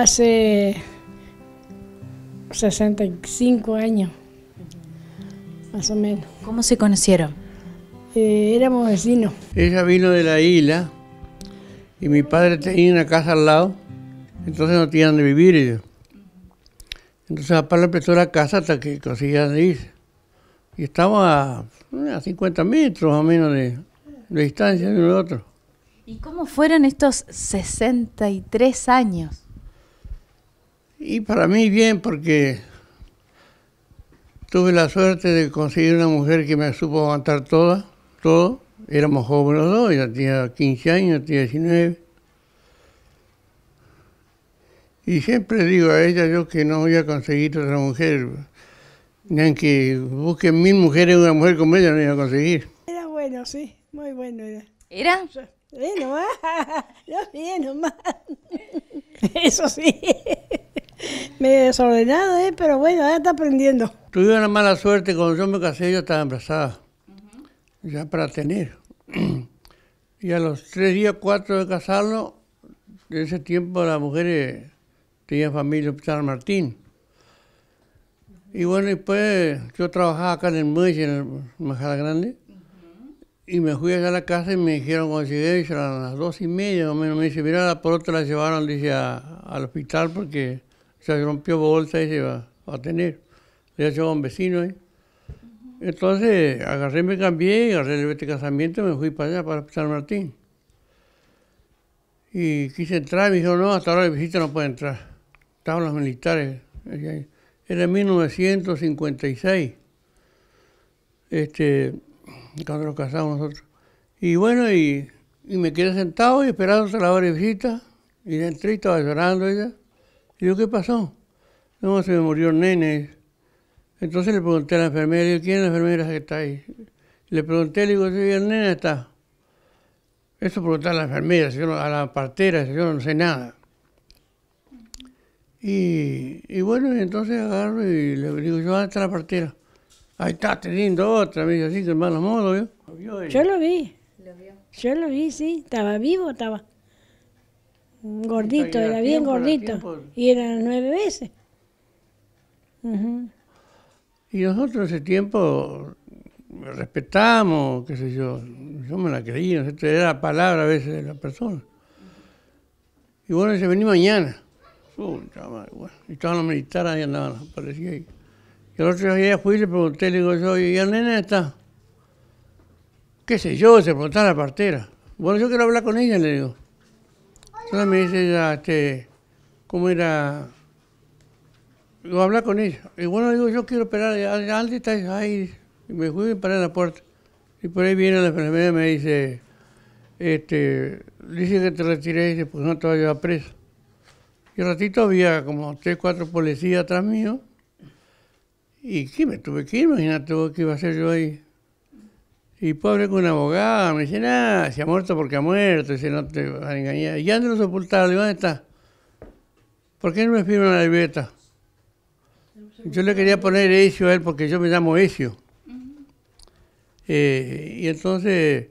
hace 65 años, más o menos. ¿Cómo se conocieron? Eh, éramos vecinos. Ella vino de la isla y mi padre tenía una casa al lado, entonces no tenían de vivir ellos. Entonces papá le prestó la casa hasta que conseguían ir. Y estamos a, 50 eh, metros o menos de, distancia de uno otro. ¿Y cómo fueron estos 63 años? Y para mí bien, porque tuve la suerte de conseguir una mujer que me supo aguantar toda, todo. Éramos jóvenes los dos, ella tenía 15 años, tenía 19. Y siempre digo a ella yo que no voy a conseguir otra mujer. Ni aunque busquen mil mujeres, una mujer como ella no iba a conseguir. Era bueno, sí, muy bueno era. ¿Era? Eh, bien nomás, bien nomás. Eso sí medio desordenado, ¿eh? pero bueno, ya está aprendiendo. Tuve una mala suerte cuando yo me casé, yo estaba embarazada, ya para tener. y a los tres días, cuatro de casarlo, en ese tiempo las mujeres tenían familia en hospital Martín. Y bueno, después pues, yo trabajaba acá en el muelle, en el Majada Grande, y me fui allá a la casa y me dijeron cuando llegué, a las dos y media, o menos, me dice, mira, la pelota la llevaron, dice, al hospital porque se rompió bolsa y se va a tener. Le hecho a un vecino ¿eh? Entonces agarré, me cambié, agarré el casamiento y me fui para allá, para San Martín. Y quise entrar, me dijo, no, hasta ahora el visita no puede entrar. Estaban los militares. Era 1956, este, cuando nos casamos nosotros. Y bueno, y, me quedé sentado y esperando hasta la hora de visita. Y entré y estaba llorando ella. Y yo, ¿qué pasó? No, se me murió el nene. Entonces le pregunté a la enfermera, yo, ¿quién es la enfermera que está ahí? Le pregunté, le digo, si el nene está. Eso pregunté a la enfermera, a la partera, si yo no sé nada. Y, bueno, entonces agarro y le digo, yo, ah, está la partera. Ahí está teniendo otra, me dice así, que hermano modo, ¿vio? Yo lo vi. Yo lo vi, sí, estaba vivo, estaba. Mm, gordito, era bien gordito. y eran nueve veces. Y nosotros ese tiempo respetamos, qué sé yo, yo me la creía, era la palabra a veces de la persona. Y bueno, se venía mañana. Y estaban los militares ahí andaban, aparecía ahí. Y el otro día fui y le pregunté, le digo yo, ¿y el nene está? ¿Qué sé yo? Se preguntaba la partera. Bueno, yo quiero hablar con ella, le digo. Entonces me dice ella, este, ¿cómo era? lo hablé con ella. Y bueno, digo, yo quiero operar. Aldi está ahí. Y me fui para la puerta. Y por ahí viene la enfermera y me dice, este, dice que te retiré, dice, pues no te voy a llevar preso. Y al ratito había como tres, cuatro policías atrás mío. ¿Y qué me tuve que ir? Imagínate qué iba a hacer yo ahí. Y puedo hablé con un abogado, me dice, ah, se ha muerto porque ha muerto, dice, no te van a engañar. Y le sepultado, ¿dónde está? ¿Por qué no me firma la libreta? Yo le quería poner Ezio a él porque yo me llamo Ezio. Eh, y entonces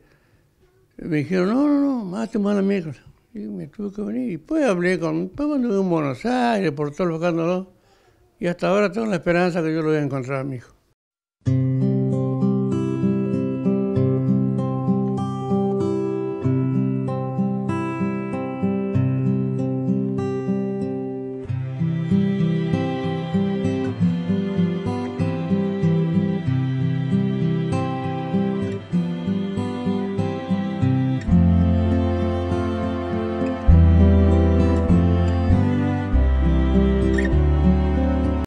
me dijeron, no, no, no, mate mala amigo. Y me tuve que venir. Y pues hablé con, pues mandé un Buenos Aires, por todo buscándolo. Y hasta ahora tengo la esperanza que yo lo voy a encontrar, mi hijo.